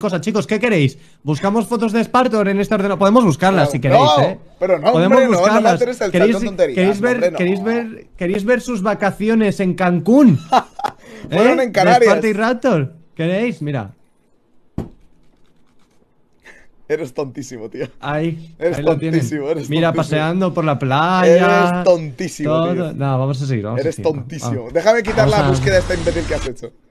cosa, chicos, ¿qué queréis? ¿Buscamos fotos de Spartor en este ordenador? Podemos buscarlas si queréis, no, ¿eh? Pero no, Podemos hombre, buscarlas. No, ¿Queréis, ¿queréis, ver, ¿queréis, ver, ¿Queréis ver sus vacaciones en Cancún? Fueron ¿Eh? en Canarias. Raptor. ¿Queréis? Mira. Eres tontísimo, tío. Ay. Eres tontísimo, Mira, paseando por la playa. Eres tontísimo, todo. tío. No, vamos a seguir. eres tontísimo. Déjame quitar la a... búsqueda esta imbécil que has hecho.